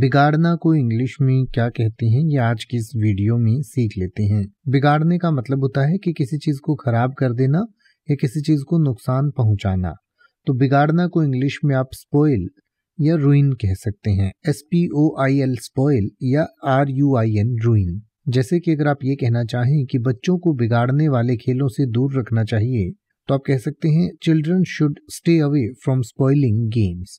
बिगाड़ना को इंग्लिश में क्या कहते हैं ये आज की इस वीडियो में सीख लेते हैं बिगाड़ने का मतलब होता है कि किसी चीज़ को खराब कर देना या किसी चीज़ को नुकसान पहुंचाना तो बिगाड़ना को इंग्लिश में आप स्पोइल या रुइन कह सकते हैं S P O I L spoil या R U I N ruin जैसे कि अगर आप ये कहना चाहें कि बच्चों को बिगाड़ने वाले खेलों से दूर रखना चाहिए तो आप कह सकते हैं children should stay away from spoiling games